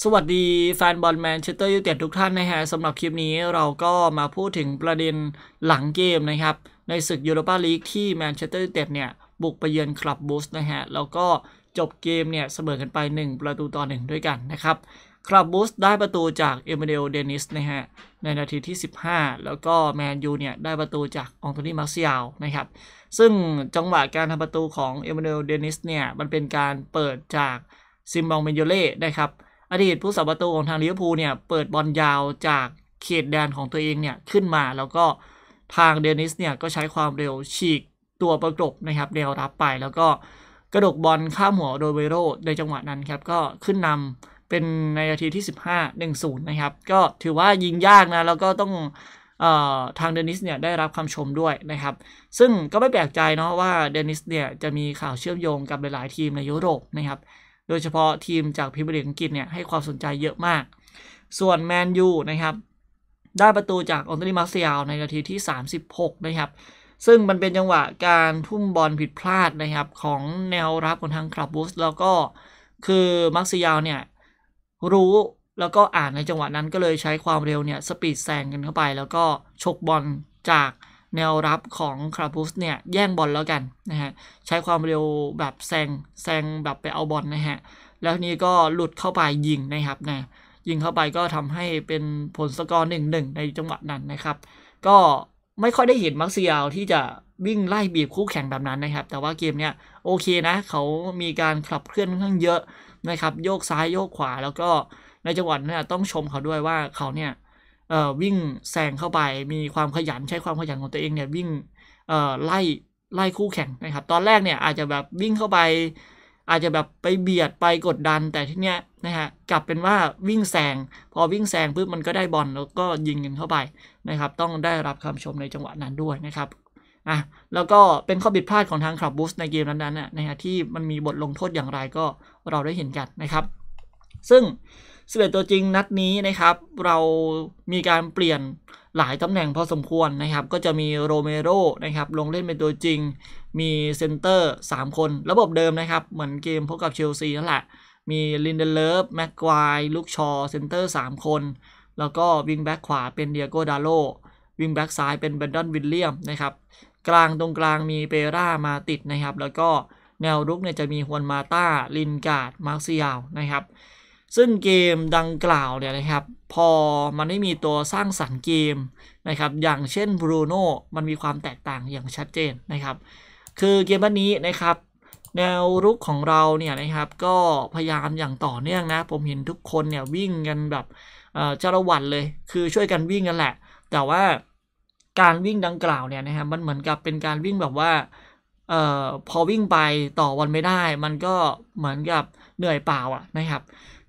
สวัสดีแฟนบอลแมนเชสเตอร์ยูไนเต็ดทุกท่านนะฮะสำหรับคลิปนี้เราก็มาพูดถึงประเด็นหลังเกมนะครับ ในศึกยูโรปาลีกที่แมนเชสเตอร์ยูไนเต็ดเนี่ยบุกไปเยือนคลับบูสนะฮะแล้วก็จบเกมเนี่ยเสมอกันไป 1 ประตูต่อ 1 ด้วยกันนะครับคลับบูสได้ประตูจากเอเมเดลเดนิสนะฮะ ในนาทีที่ 15 แล้วก็แมนยูเนี่ยได้ประตูจากองโทนี่มาร์เซียลนะครับซึ่งจังหวะการทำประตูของเอเมเดลเดนิสเนี่ยมันเป็นการเปิดจากซิมบองเมนโยเล่นะครับอดีตผู้สาประตูของทางลิเวอร์พูลเนี่ยเปิดบอลยาวจากเขตแดนของตัวเองเนี่ยขึ้นมาแล้วก็ทางเดนิสเนี่ยก็ใช้ความเร็วฉีกตัวประกบนะครับเดวรับไป แล้วก็กระดกบอลข้ามหัวโดยเวโรในจังหวะนั้นครับก็ขึ้นนำเป็นในนาทีที่ 15 1-0 นะครับก็ถือว่ายิงยากนะแล้วก็ต้องออทางเดนิสเนี่ยได้รับคาชมด้วยนะครับ ซึ่งก็ไม่แปลกใจเนาะว่าเดนิสเนี่ยจะมีข่าวเชื่อมโยงกับหลายๆทีมในยุโรปนะครับโดยเฉพาะทีมจากพิเมพ์เหลีองกฤษเนี่ยให้ความสนใจเยอะมาก ส่วนแมนยูนะครับ ได้ประตูจากออนโตรีมาเซียลในนาทีที่ 36 นะครับ ซึ่งมันเป็นจังหวะการทุ่มบอลผิดพลาดนะครับ ของแนวรับของทางคลับบูสแล้วก็คือมาเซียลเนี่ยรู้แล้วก็อ่านในจังหวะนั้นก็เลยใช้ความเร็วเนี่ย สปีดแซงกันเข้าไปแล้วก็ชกบอลจากแนวรับของคาร์บูสเนี่ยแย่งบอลแล้วกันนะฮะใช้ความเร็วแบบแซงแซงแบบไปเอาบอลนะฮะแล้วนี่ก็หลุดเข้าไปยิงนะครับนะยิงเข้าไปก็ทำให้เป็นผลสกอร์หนึ่งหนึ่งในจังหวะนั้นนะครับ ก็ไม่ค่อยได้เห็นมร์เซียลที่จะวิ่งไล่บีบคู่แข่งแบบนั้นนะครับแต่ว่าเกมเนี้ยโอเคนะ เขามีการขับเคลื่อนค่อนข้างเยอะนะครับโยกซ้ายโยกขวา แล้วก็ในจังหวะนั้นต้องชมเขาด้วยว่าเขาเนี่ยวิ่งแซงเข้าไปมีความขยันใช้ความขยันของตัวเองเนี่ยวิ่งไล่ไล่คู่แข่งนะครับ ตอนแรกเนี่ยอาจจะแบบวิ่งเข้าไปอาจจะแบบไปเบียดไปกดดัน แต่ที่เนี้ยนะฮะกลับเป็นว่าวิ่งแซงพอวิ่งแซงปุ๊บมันก็ได้บอลแล้วก็ยิงกันเข้าไปนะครับ ต้องได้รับคำชมในจังหวะนั้นด้วยนะครับอ่ะแล้วก็เป็นข้อบิดพลาดของทางคลับบูสในเกมนั้นๆนะฮะที่มันมีบทลงโทษอย่างไรก็เราได้เห็นกันนะครับซึ่ง11ตัวจริงนัดนี้นะครับเรามีการเปลี่ยนหลายตำแหน่งพอสมควรนะครับ ก็จะมีโรเมโรนะครับลงเล่นเป็นตัวจริงมีเซนเตอร์ 3 คนระบบเดิมนะครับ เหมือนเกมพบกับเชลซีนั่นแหละ มีลินเดเลฟแม็กควายลูกชอ เซนเตอร์ 3 คน แล้วก็วิงแบ็กขวาเป็นเดียโกดาโลวิงแบ็กซ้ายเป็นเบนดอนวิลเลียมนะครับ กลางตรงกลางมีเปรามาติดนะครับแล้วก็แนวรุกเนี่ยจะมีฮวนมาตาลินการ์ดมาร์ซิยานะครับซึ่งเกมดังกล่าวเนี่ยนะครับ พอมันไม่มีตัวสร้างสรรค์เกมนะครับ อย่างเช่นบรูโน่มันมีความแตกต่างอย่างชัดเจนนะครับ คือเกมบ้านนี้นะครับ แนวรุกของเราเนี่ยนะครับก็พยายามอย่างต่อเนื่องนะผมเห็นทุกคนเนี่ยวิ่งกันแบบเจ้าระวันเลยคือช่วยกันวิ่งกันแหละ แต่ว่าการวิ่งดังกล่าวเนี่ยนะครับมันเหมือนกับเป็นการวิ่งแบบว่าเอ่อพอวิ่งไปต่อวันไม่ได้ มันก็เหมือนกับเหนื่อยเปล่าอ่ะนะครับ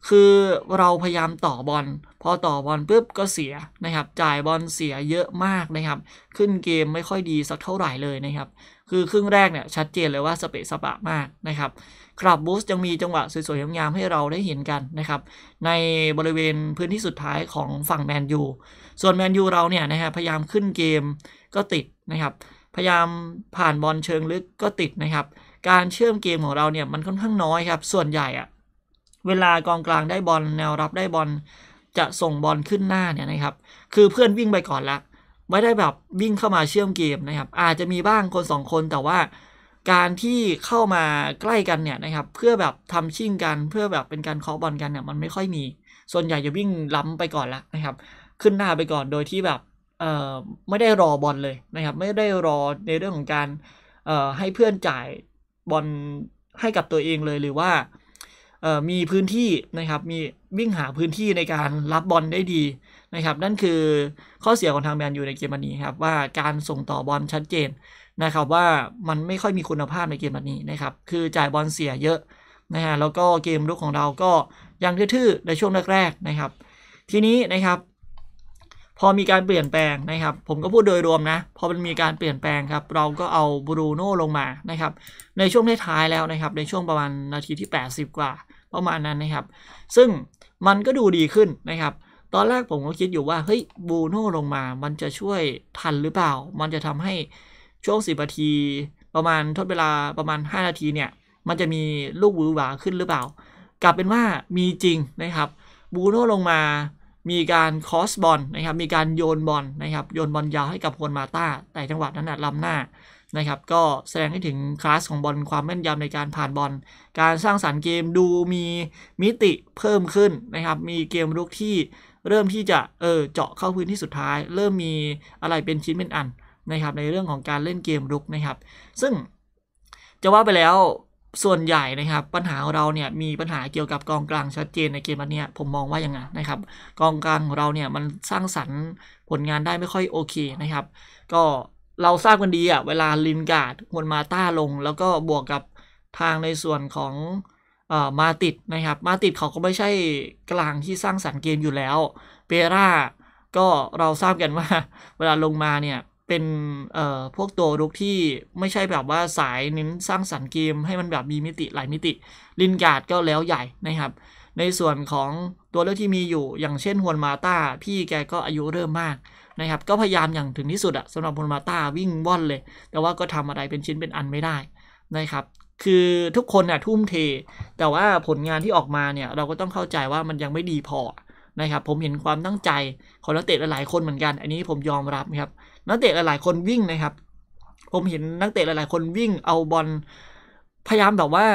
คือเราพยายามต่อบอลพอต่อบอลปุ๊บก็เสียนะครับจ่ายบอลเสียเยอะมากนะครับขึ้นเกมไม่ค่อยดีสักเท่าไหร่เลยนะครับคือครึ่งแรกเนี่ยชัดเจนเลยว่าสเปะสปะมากนะครับคลับบูสยังมีจังหวะสวยๆงามๆให้เราได้เห็นกันนะครับในบริเวณพื้นที่สุดท้ายของฝั่งแมนยูส่วนแมนยูเราเนี่ยนะฮะพยายามขึ้นเกมก็ติดนะครับพยายามผ่านบอลเชิงลึกก็ติดนะครับการเชื่อมเกมของเราเนี่ยมันค่อนข้างน้อยครับส่วนใหญ่อะเวลากองกลางได้บอลแนวรับได้บอลจะส่งบอลขึ้นหน้าเนี่ยนะครับ คือเพื่อนวิ่งไปก่อนละไม่ได้แบบวิ่งเข้ามาเชื่อมเกมนะครับ อาจจะมีบ้างคนสองคนแต่ว่าการที่เข้ามาใกล้กันเนี่ยนะครับ เพื่อแบบทำชิ่งกันเพื่อแบบเป็นการเคาะบอลกันเนี่ยมันไม่ค่อยมี ส่วนใหญ่จะวิ่งล้ำไปก่อนละนะครับ ขึ้นหน้าไปก่อนโดยที่แบบเอ่อไม่ได้รอบอลเลยนะครับ ไม่ได้รอในเรื่องของการเอ่อให้เพื่อนจ่ายบอลให้กับตัวเองเลยหรือว่ามีพื้นที่นะครับ มีวิ่งหาพื้นที่ในการรับบอลได้ดี นะครับ นั่นคือข้อเสียของทางแมนยูในเกมวันนี้ครับ ว่าการส่งต่อบอลชัดเจนนะครับ ว่ามันไม่ค่อยมีคุณภาพในเกมวันนี้นะครับ คือจ่ายบอลเสียเยอะ นะฮะ แล้วก็เกมลุกของเราก็ยังทื่อๆในช่วงแรกๆนะครับ ทีนี้นะครับพอมีการเปลี่ยนแปลงนะครับ ผมก็พูดโดยรวมนะ พอมันมีการเปลี่ยนแปลงครับเราก็เอาบรูโน่ลงมานะครับในช่วงท้ายๆแล้วนะครับในช่วงประมาณนาทีที่ 80 กว่าประมาณนั้นนะครับ ซึ่งมันก็ดูดีขึ้นนะครับ ตอนแรกผมก็คิดอยู่ว่าเฮ้ยบูโน่ลงมา มันจะช่วยทันหรือเปล่า มันจะทำให้ช่วงสิบนาทีประมาณทดเวลาประมาณ5นาทีเนี่ย มันจะมีลูกวือหวาขึ้นหรือเปล่า กลับเป็นว่ามีจริงนะครับ บูโน่ลงมา มีการคอสบอลนะครับ มีการโยนบอลนะครับ โยนบอลยาวให้กับคนมาตาแต่จังหวะนั้นนะล้ำหน้านะครับก็แสดงให้ถึงคลาสของบอลความแม่นยำในการผ่านบอลการสร้างสารรค์เกมดูมีมิติเพิ่มขึ้นนะครับ มีเกมลุกที่เริ่มที่จะเออเจาะเข้าพื้นที่สุดท้าย เริ่มมีอะไรเป็นชิ้นเป็นอันนะครับในเรื่องของการเล่นเกมลุกนะครับ ซึ่งจะว่าไปแล้วส่วนใหญ่นะครับปัญหาของเราเนี่ยมีปัญหาเกี่ยวกับกองกลางชัดเจนในเกมนี้ผมมองว่าอย่างไงนะครับ กองกลางของเราเนี่ยมันสร้างสรรค์ผลงานได้ไม่ค่อยโอเคนะครับ ก็เราทราบกันดีอะเวลาลินการ์ดวนมาต้าลง แล้วก็บวกกับทางในส่วนของอมาติดนะครับมาติดเขาก็ไม่ใช่กลางที่สร้างสรรค์เกมอยู่แล้วเปร่าก็เราทราบกันว่า เวลาลงมาเนี่ยเป็นเอ่อพวกตัวรุกที่ไม่ใช่แบบว่าสายเน้นสร้างสรรค์เกม ให้มันแบบมีมิติหลายมิติลินการ์ดก็แล้วใหญ่นะครับ ในส่วนของตัวเลือกที่มีอยู่อย่างเช่นฮวนมาตาพี่แกก็อายุเริ่มมากนะครับก็พยายามอย่างถึงที่สุดอะสำหรับนมาต้าวิ่งว่อนเลย แต่ว่าก็ทำอะไรเป็นชิ้นเป็นอันไม่ได้นะครับ คือทุกคนเนี่ยทุ่มเท แต่ว่าผลงานที่ออกมาเนี่ย เราก็ต้องเข้าใจว่ามันยังไม่ดีพอนะครับ ผมเห็นความตั้งใจของนักเตะหลายคนเหมือนกัน อันนี้ผมยอมรับครับนักเตะหลายคนวิ่งนะครับ ผมเห็นนักเตะหลายๆคนวิ่งเอาบอล พยายามแบบว่า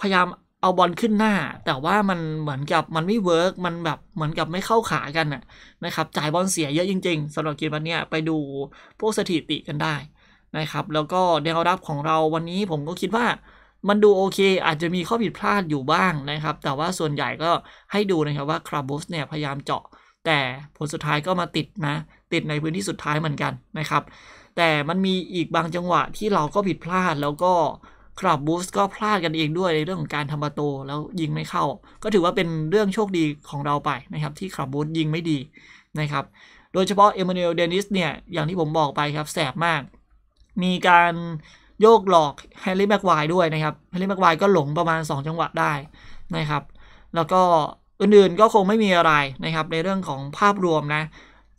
พยายามเอาบอลขึ้นหน้า แต่ว่ามันเหมือนกับมันไม่เวิร์กมันแบบเหมือนกับไม่เข้าขากันนะครับจ่ายบอลเสียเยอะจริงๆสำหรับเกมวันนี้ไปดูพวกสถิติกันได้นะครับ แล้วก็แนวรับของเราวันนี้ผมก็คิดว่า มันดูโอเคอาจจะมีข้อผิดพลาดอยู่บ้างนะครับ แต่ว่าส่วนใหญ่ก็ให้ดูนะครับว่าคราบุสเนี่ยพยายามเจาะ แต่ผลสุดท้ายก็มาติดนะ ติดในพื้นที่สุดท้ายเหมือนกันนะครับ แต่มันมีอีกบางจังหวะที่เราก็ผิดพลาดแล้วก็ครับบูสก็พลาดกันเองด้วยในเรื่องของการทำประตูแล้วยิงไม่เข้า ก็ถือว่าเป็นเรื่องโชคดีของเราไปนะครับที่ครับบูสยิงไม่ดีนะครับโดยเฉพาะเอมานูเอลเดนิสเนี่ยอย่างที่ผมบอกไปครับแสบมากมีการโยกหลอกแฮร์รี่แม็กวายด้วยนะครับแฮร์รี่แม็กวายก็หลงประมาณ 2 จังหวะได้นะครับแล้วก็อื่นๆก็คงไม่มีอะไรนะครับในเรื่องของภาพรวมนะ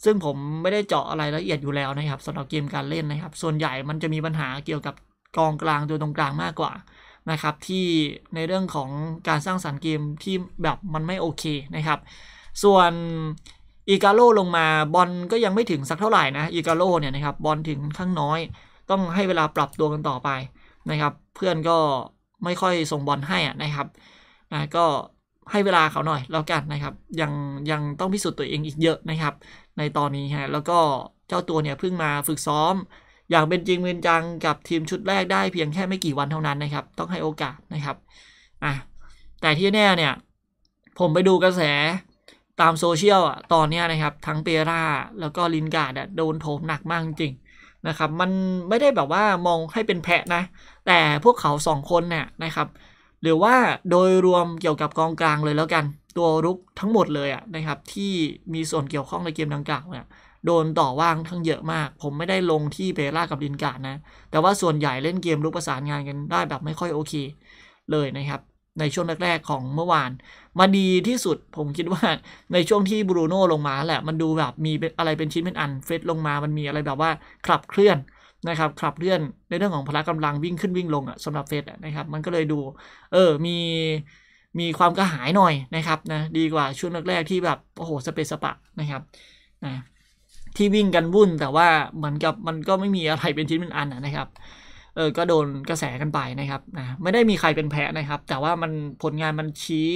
ซึ่งผมไม่ได้เจาะอะไรละเอียดอยู่แล้วนะครับสำหรับเกมการเล่นนะครับส่วนใหญ่มันจะมีปัญหาเกี่ยวกับกองกลางตัวตรงกลางมากกว่านะครับ ที่ในเรื่องของการสร้างสารรค์เกมที่แบบมันไม่โอเคนะครับ ส่วนอีกาโลลงมาบอลก็ยังไม่ถึงสักเท่าไหร่นะอีกาโลเนี่ยนะครับบอลถึงข้างน้อย ต้องให้เวลาปรับตัวกันต่อไปนะครับ เพื่อนก็ไม่ค่อยส่งบอลให้นะครับนะก็ให้เวลาเขาหน่อย แล้วกันนะครับ ยังยังต้องพิสูจน์ตัวเองอีกเยอะนะครับ ในตอนนี้ฮะแล้วก็เจ้าตัวเนี่ยเพิ่งมาฝึกซ้อมอย่างเป็นจริงเป็นจังกับทีมชุดแรกได้เพียงแค่ไม่กี่วันเท่านั้นนะครับต้องให้โอกาสนะครับอ่ะแต่ที่แน่เนี่ยผมไปดูกระแสตามโซเชียลอ่ะตอนนี้นะครับ ทั้งเปร่าแล้วก็ลินการ์ดโดนโถมหนักมากจริงนะครับ มันไม่ได้แบบว่ามองให้เป็นแพะนะแต่พวกเขาสองคนเนี่ยนะครับหรือว่าโดยรวมเกี่ยวกับกองกลางเลยแล้วกันตัวรุกทั้งหมดเลยอะนะครับที่มีส่วนเกี่ยวข้องในเกมดังกล่าวเนี่ยโดนต่อว่างทั้งเยอะมากผมไม่ได้ลงที่เบล่ากับลินการ์นะ แต่ว่าส่วนใหญ่เล่นเกมรุกประสานงานกันได้แบบไม่ค่อยโอเคเลยนะครับในช่วงแรกๆของเมื่อวานมาดีที่สุดผมคิดว่าในช่วงที่บรูโน่ลงมาแหละมันดูแบบมีอะไรเป็นชิ้นเป็นอันเฟสลงมา มันมีอะไรแบบว่าขับเคลื่อนนะครับขับเคลื่อนในเรื่องของพละกำลังวิ่งขึ้นวิ่งลงอ่ะสำหรับเฟสนะครับมันก็เลยดูเออ มีมีความกระหายหน่อยนะครับนะ ดีกว่าช่วงแรกๆที่แบบโอ้โหสเปซสปะนะครับนะที่วิ่งกันวุ่นแต่ว่าเหมือนกับมันก็ไม่มีอะไรเป็นชิ้นเป็นอันนะครับเออก็โดนกระแสกันไปนะครับนะไม่ได้มีใครเป็นแพ้นะครับ แต่ว่ามันผลงานมันชี้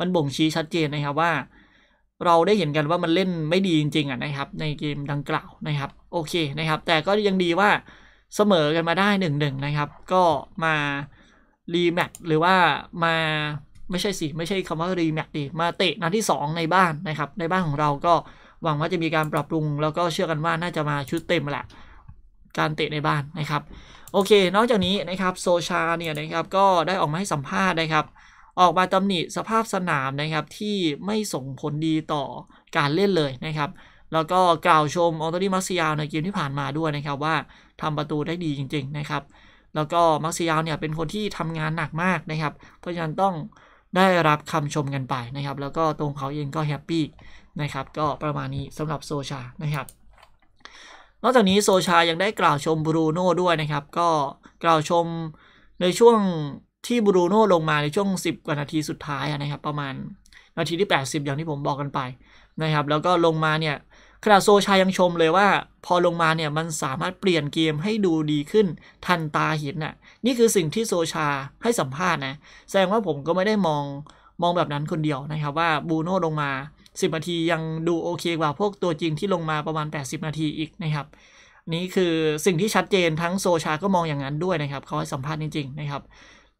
มันบ่งชี้ชัดเจนนะครับว่า เราได้เห็นกันว่ามันเล่นไม่ดีจริงๆอ่ะนะครับ ในเกมดังกล่าวนะครับโอเคนะครับ แต่ก็ยังดีว่าเสมอกันมาได้หนึ่งหนึ่งนะครับ ก็มา รีแมตหรือว่ามาไม่ใช่สิ ไม่ใช่คำว่ารีแมตต์ดิมาเตะนัดที่ 2 ในบ้านนะครับ ในบ้านของเราก็หวังว่าจะมีการปรับปรุง แล้วก็เชื่อกันว่าน่าจะมาชุดเต็มแหละ การเตะในบ้านนะครับ โอเค นอกจากนี้นะครับโซชาเนี่ยนะครับก็ได้ออกมาให้สัมภาษณ์นะครับ ออกมาตำหนิสภาพสนามนะครับ ที่ไม่ส่งผลดีต่อการเล่นเลยนะครับ แล้วก็กล่าวชมออโตดี้มร์ซิยาลในเกมที่ผ่านมาด้วยนะครับว่าทำประตูได้ดีจริงๆนะครับ แล้วก็มร์ซิยาลเนี่ยเป็นคนที่ทำงานหนักมากนะครับ เพราะฉะนั้นต้องได้รับคำชมกันไปนะครับ แล้วก็ตรงเขาเองก็แฮปปี้นะครับก็ประมาณนี้สำหรับโซชานะครับนอกจากนี้โซชายังได้กล่าวชมบรูโน่ด้วยนะครับ ก็กล่าวชมในช่วงที่บรูโน่ลงมาในช่วง 10 กว่านาทีสุดท้ายนะครับ ประมาณนาทีที่ 80 อย่างที่ผมบอกกันไปนะครับ แล้วก็ลงมาเนี่ยขณะโซชายังชมเลยว่าพอลงมาเนี่ยมันสามารถเปลี่ยนเกมให้ดูดีขึ้นทันตาเห็นน่ะนี่คือสิ่งที่โซชาให้สัมภาษณ์นะ แสดงว่าผมก็ไม่ได้มองมองแบบนั้นคนเดียวนะครับ ว่าบูโน่ลงมา 10นาทียังดูโอเคกว่าพวกตัวจริงที่ลงมาประมาณ 80 นาทีอีกนะครับ นี่คือสิ่งที่ชัดเจนทั้งโซชาก็มองอย่างนั้นด้วยนะครับเขาให้สัมภาษณ์จริงๆนะครับ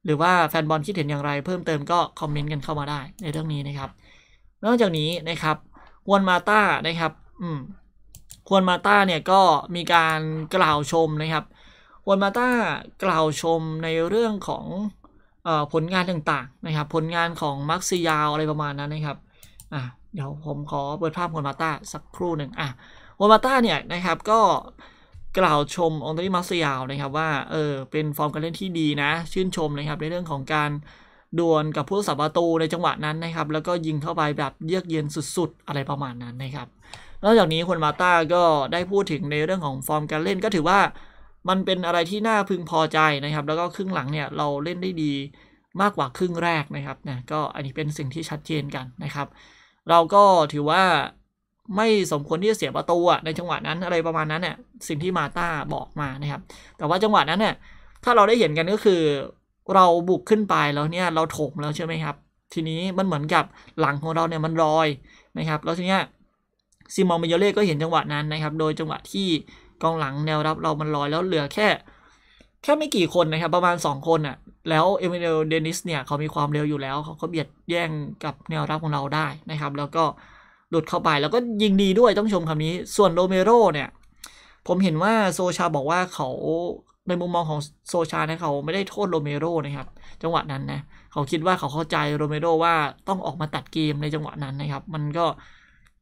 หรือว่าแฟนบอลคิดเห็นอย่างไรเพิ่มเติมก็คอมเมนต์กันเข้ามาได้ในเรื่องนี้นะครับ นอกจากนี้นะครับวอนมาต้านะครับอืมควนมาต้าเนี่ยก็มีการกล่าวชมนะครับ ควนมาต้ากล่าวชมในเรื่องของผลงานต่างๆ นะครับ ผลงานของมาร์คซิยาวอะไรประมาณนั้นนะครับ อ่ะ เดี๋ยวผมขอเปิดภาพควนมาต้าสักครู่หนึ่ง อ่ะ ควนมาต้าเนี่ยนะครับก็กล่าวชมองตรีมาร์คซิยาวนะครับ ว่าเออเป็นฟอร์มการเล่นที่ดีนะ ชื่นชมนะครับ ในเรื่องของการดวลกับผู้สับประตูในจังหวะนั้นนะครับ แล้วก็ยิงเข้าไปแบบเยือกเย็นสุดๆ อะไรประมาณนั้นนะครับนอกจากนี้คุณมาต้าก็ได้พูดถึงในเรื่องของฟอร์มการเล่นก็ถือว่ามันเป็นอะไรที่น่าพึงพอใจนะครับ แล้วก็ครึ่งหลังเนี่ยเราเล่นได้ดีมากกว่าครึ่งแรกนะครับเนี่ยก็อันนี้เป็นสิ่งที่ชัดเจนกันนะครับ เราก็ถือว่าไม่สมควรที่จะเสียประตูในจังหวะนั้นอะไรประมาณนั้นเนี่ยสิ่งที่มาต้าบอกมานะครับ แต่ว่าจังหวะนั้นเนี่ยถ้าเราได้เห็นกันก็คือ เราบุกขึ้นไปแล้วเนี่ยเราถมแล้วใช่ไหมครับ ทีนี้มันเหมือนกับหลังของเราเนี่ยมันลอยนะครับ แล้วทีเนี้ยซิมองเบโยเล่ก็เห็นจังหวะนั้นนะครับ โดยจังหวะที่กองหลังแนวรับเรามันลอยแล้วเหลือแค่ แค่ไม่กี่คนนะครับ ประมาณ 2 คนอะ่ะแล้วเอมิเนลเดนิสเนี่ยเขามีความเร็วอยู่แล้วเขาก็เบียดแย่งกับแนวรับของเราได้นะครับแล้วก็หลุดเข้าไปแล้วก็ยิงดีด้วยต้องชมคำนี้ส่วนโรเมโรเนี่ยผมเห็นว่าโซชาบอกว่าเขาในมุมมองของโซชานะเขาไม่ได้โทษโรเมโรนะครับจังหวะนั้นนะเขาคิดว่าเขาเข้าใจโรเมโรว่าต้องออกมาตัดเกมในจังหวะนั้นนะครับ มันก็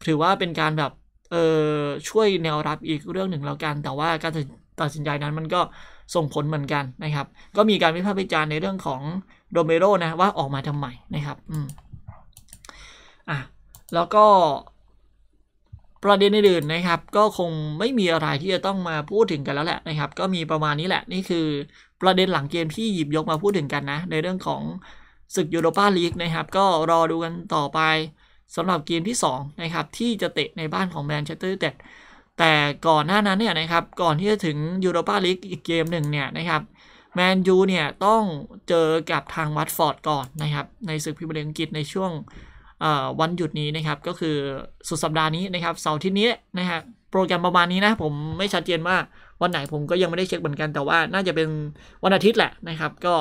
ถือว่าเป็นการแบบเออช่วยแนวรับอีกเรื่องหนึ่งแล้วกัน แต่ว่าการตัดสินใจนั้นมันก็ส่งผลเหมือนกันนะครับก็มีการวิพากษ์วิจารณ์ในเรื่องของโดเมโรนะว่าออกมาทำไมนะครับอืมอ่ะแล้วก็ประเด็นอื่นนะครับ ก็คงไม่มีอะไรที่จะต้องมาพูดถึงกันแล้วแหละนะครับ ก็มีประมาณนี้แหละนี่คือประเด็นหลังเกมที่หยิบยกมาพูดถึงกันนะในเรื่องของศึกยูโรปาลีกนะครับก็รอดูกันต่อไปสำหรับเกมที่ 2 นะครับ ที่จะเตะในบ้านของแมนเชสเตอร์ยูไนเต็ดแต่ก่อนหน้านั้นเนี่ยนะครับ ก่อนที่จะถึงยูโรปาลีกอีกเกมหนึ่งเนี่ยนะครับแมนยูเนี่ย ต้องเจอกับทางวัตฟอร์ดก่อนนะครับ ในศึกพิมพ์งกฤษในช่วงวันหยุดนี้นะครับ ก็คือสุดสัปดาห์นี้นะครับเสาร์ที่นี้นะฮะโปรแกรมประมาณนี้นะผมไม่ชัดเจนว่า วันไหนผมก็ยังไม่ได้เช็คเหมือนกัน แต่ว่าน่าจะเป็นวันอาทิตย์แหละนะครับ ก็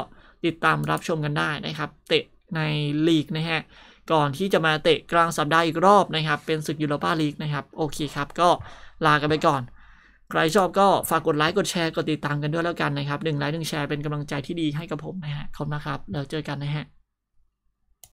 ติดตามรับชมกันได้นะครับ เตะในลีกนะฮะก่อน ที่จะมาเตะกลางสัปดาห์อีกรอบนะครับเป็นศึกยูโรปาลีกนะครับโอเคครับก็ลากันไปก่อน ใครชอบก็ฝากกดไลค์กดแชร์กดติดตามกันด้วยแล้วกันนะครับหนึ่งไลค์หนึ่งแชร์เป็นกำลังใจที่ดีให้กับผมนะฮะขอบคุณนะครับแล้วเจอกันนะฮะ